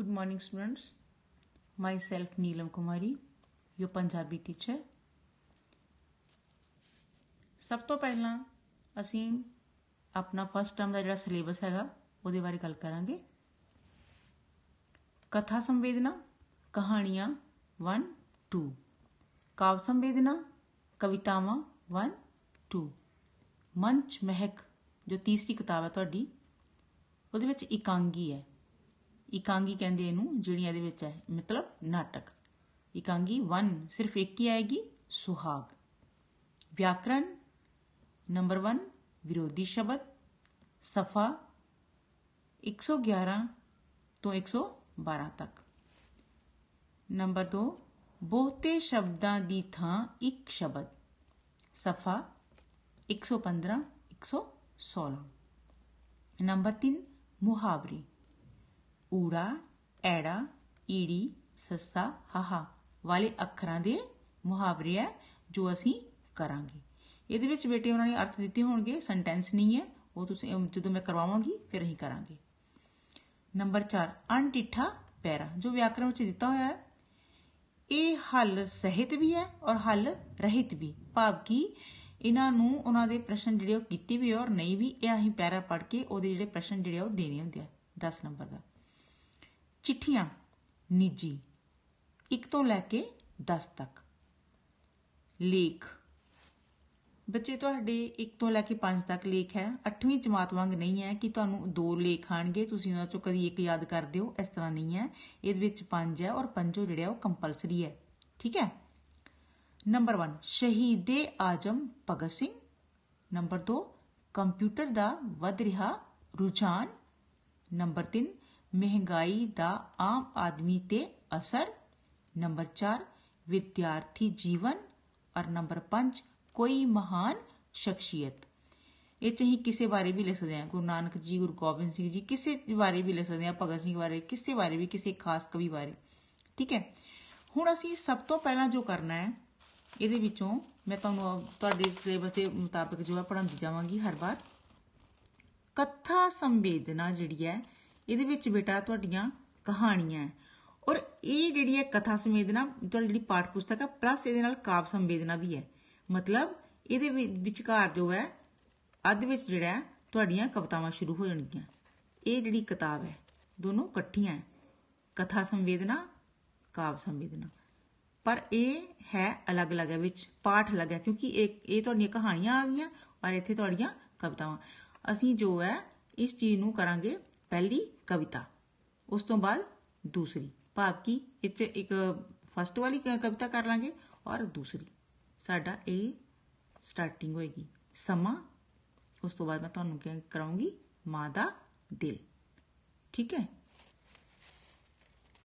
Good morning, students. Myself, Neelam Kumari, your Punjabi teacher. ਸਭ ਤੋਂ ਪਹਿਲਾਂ ਅਸੀਂ ਆਪਣਾ ਫਸਟ ਟਰਮ ਦਾ ਜਿਹੜਾ ਸਿਲੇਬਸ ਹੈਗਾ ਉਹਦੇ ਬਾਰੇ ਗੱਲ ਕਰਾਂਗੇ ਕਥਾ ਸੰਵੇਦਨਾ ਕਹਾਣੀਆਂ 1 2 ਕਾਵ ਸੰਵੇਦਨਾ ਕਵਿਤਾਵਾਂ 1 2 ਮੰਚ ਮਹਿਕ ਜੋ ਤੀਸਰੀ ਕਿਤਾਬ ਹੈ ਤੁਹਾਡੀ ਉਹਦੇ ਵਿੱਚ ਇਕਾਂਗੀ ਹੈ ਇਕਾਂਗੀ ਕਹਿੰਦੇ ਇਹਨੂੰ ਜਿਹੜੀ ਇਹਦੇ ਵਿੱਚ ਹੈ ਮਤਲਬ ਨਾਟਕ ਇਕਾਂਗੀ 1 ਸਿਰਫ ਇੱਕ ਹੀ ਆਏਗੀ ਸੁਹਾਗ ਵਿਆਕਰਨ ਨੰਬਰ 1 ਵਿਰੋਧੀ ਸ਼ਬਦ ਸਫਾ 111 ਤੋਂ 112 ਤੱਕ ਨੰਬਰ 2 ਬਹੁਤੇ ਸ਼ਬਦਾਂ ਦੀ ਥਾਂ ਇੱਕ ਸ਼ਬਦ ਸਫਾ 115 116 ਨੰਬਰ 3 ਮੁਹਾਵਰੇ ਊੜਾ ਐੜਾ ਈੜੀ ਸੱਸਾ ਹਾਹਾ ਵਾਲੇ ਅੱਖਰਾਂ ਦੇ ਮੁਹਾਵਰੇ ਹੈ ਜੋ ਅਸੀਂ ਕਰਾਂਗੇ ਇਹਦੇ ਵਿੱਚ ਬੇਟੇ ਉਹਨਾਂ ਨੇ ਅਰਥ ਦਿੱਤੇ ਹੋਣਗੇ ਸੈਂਟੈਂਸ ਨਹੀਂ ਹੈ ਉਹ ਤੁਸੀਂ ਜਦੋਂ ਮੈਂ ਕਰਵਾਵਾਂਗੀ ਫਿਰ ਅਸੀਂ ਕਰਾਂਗੇ ਨੰਬਰ 4 ਅਣਡਿੱਠਾ ਪੈਰਾ ਜੋ ਵਿਆਕਰਨ ਵਿੱਚ ਦਿੱਤਾ ਹੋਇਆ ਹੈ ਇਹ ਹੱਲ ਸਹਿਤ ਵੀ ਹੈ ਔਰ ਹੱਲ ਰਹਿਤ ਵੀ ਭਾਵ ਕਿ ਇਹਨਾਂ ਨੂੰ ਉਹਨਾਂ ਦੇ ਪ੍ਰਸ਼ਨ ਜਿਹੜੇ ਉਹ ਕੀਤੇ ਵੀ ਔਰ ਨਹੀਂ ਵੀ ਇਹ ਅਸੀਂ ਪੈਰਾ ਪੜ ਕੇ ਉਹਦੇ ਜਿਹੜੇ ਪ੍ਰਸ਼ਨ ਜਿਹੜੇ ਉਹ ਦੇਣੇ ਹੁੰਦੇ ਆ 10 ਨੰਬਰ ਦਾ ਚਿੱਠੀਆਂ ਨਿੱਜੀ 1 ਤੋਂ ਲੈ ਕੇ 10 ਤੱਕ ਲੇਖ ਬੱਚੇ ਤੁਹਾਡੇ 1 ਤੋਂ ਲੈ ਕੇ 5 ਤੱਕ ਲੇਖ ਹੈ 8ਵੀਂ ਜਮਾਤ ਵਾਂਗ ਨਹੀਂ ਹੈ ਕਿ ਤੁਹਾਨੂੰ ਦੋ ਲੇਖ ਆਣਗੇ ਤੁਸੀਂ ਉਹਨਾਂ ਚੋਂ ਕਦੀ ਇੱਕ ਯਾਦ ਕਰ ਦਿਓ ਇਸ ਤਰ੍ਹਾਂ ਨਹੀਂ ਹੈ ਇਹਦੇ ਵਿੱਚ 5 ਹੈ ਔਰ ਪੰਜੋ ਜਿਹੜਿਆ ਉਹ ਕੰਪਲਸਰੀ ਹੈ ਠੀਕ ਹੈ ਨੰਬਰ 1 ਸ਼ਹੀਦੇ ਆਜਮ ਭਗਤ ਸਿੰਘ ਨੰਬਰ 2 ਕੰਪਿਊਟਰ ਦਾ ਵਧ ਰਿਹਾ ਰੁਝਾਨ ਨੰਬਰ 3 ਮਹਿੰਗਾਈ ਦਾ ਆਮ ਆਦਮੀ ਤੇ ਅਸਰ ਨੰਬਰ 4 ਵਿਦਿਆਰਥੀ ਜੀਵਨ ਔਰ ਨੰਬਰ 5 ਕੋਈ ਮਹਾਨ ਸ਼ਖਸੀਅਤ ਇਹ ਚਾਹੀ ਕਿਸੇ ਬਾਰੇ ਵੀ ਲੈ ਸਕਦੇ ਆ ਗੁਰੂ ਨਾਨਕ ਜੀ ਗੁਰੂ ਗੋਬਿੰਦ ਸਿੰਘ ਜੀ ਕਿਸੇ ਬਾਰੇ ਵੀ ਲੈ ਸਕਦੇ ਆ ਭਗਤ ਸਿੰਘ ਬਾਰੇ ਕਿਸੇ ਬਾਰੇ ਵੀ ਕਿਸੇ ਖਾਸ ਕਵੀ ਬਾਰੇ ਠੀਕ ਹੈ ਹੁਣ ਅਸੀਂ ਸਭ ਤੋਂ ਪਹਿਲਾਂ ਜੋ ਕਰਨਾ ਹੈ ਇਹਦੇ ਵਿੱਚੋਂ ਮੈਂ ਤੁਹਾਨੂੰ ਤੁਹਾਡੇ ਸਿਲੇਬਸ ਦੇ ਮੁਤਾਬਕ ਜੋ ਹੈ ਪੜ੍ਹਾਉਂਦੀ ਜਾਵਾਂਗੀ ਹਰ ਵਾਰ ਕਥਾ ਸੰਵੇਦਨਾ ਜਿਹੜੀ ਹੈ ਇਹਦੇ ਵਿੱਚ ਬੇਟਾ ਤੁਹਾਡੀਆਂ ਕਹਾਣੀਆਂ ਹੈ ਔਰ ਇਹ ਜਿਹੜੀ ਹੈ ਕਥਾ ਸੰਵੇਦਨਾ ਤੁਹਾਡੀ ਜਿਹੜੀ ਪਾਠ ਪੁਸਤਕ ਹੈ ਪਲੱਸ ਇਹਦੇ ਨਾਲ ਕਾਵ ਸੰਵੇਦਨਾ ਵੀ ਹੈ ਮਤਲਬ ਇਹਦੇ ਵਿਚਕਾਰ ਜੋ ਹੈ ਅੱਧ ਵਿੱਚ ਜਿਹੜਾ ਤੁਹਾਡੀਆਂ ਕਵਿਤਾਵਾਂ ਸ਼ੁਰੂ ਹੋ ਜਾਣਗੀਆਂ ਇਹ ਜਿਹੜੀ ਕਿਤਾਬ ਹੈ ਦੋਨੋਂ ਇਕੱਠੀਆਂ ਹੈ ਕਥਾ ਸੰਵੇਦਨਾ ਕਾਵ ਸੰਵੇਦਨਾ ਪਰ ਇਹ ਹੈ ਅਲੱਗ-ਅਲੱਗ ਹੈ ਵਿੱਚ ਪਾਠ ਲੱਗਾ ਕਿਉਂਕਿ ਇਹ ਇਹ ਤੁਹਾਡੀਆਂ ਕਹਾਣੀਆਂ ਆ ਗਈਆਂ ਔਰ ਇੱਥੇ ਤੁਹਾਡੀਆਂ ਕਵਿਤਾਵਾਂ ਅਸੀਂ ਜੋ ਹੈ ਇਸ ਚੀਜ਼ ਨੂੰ ਕਰਾਂਗੇ ਪਹਿਲੀ ਕਵਿਤਾ ਉਸ ਤੋਂ ਬਾਅਦ ਦੂਸਰੀ ਭਾਵ ਕੀ ਇਹ ਇੱਕ ਫਸਟ ਵਾਲੀ ਕਵਿਤਾ ਕਰ ਲਾਂਗੇ ਔਰ ਦੂਸਰੀ ਸਾਡਾ ਇਹ ਸਟਾਰਟਿੰਗ ਹੋਏਗੀ ਸਮਾਂ ਉਸ ਤੋਂ ਬਾਅਦ ਮੈਂ ਤੁਹਾਨੂੰ ਕਰਾਉਂਗੀ ਮਾਂ ਦਾ ਦਿਲ ਠੀਕ ਹੈ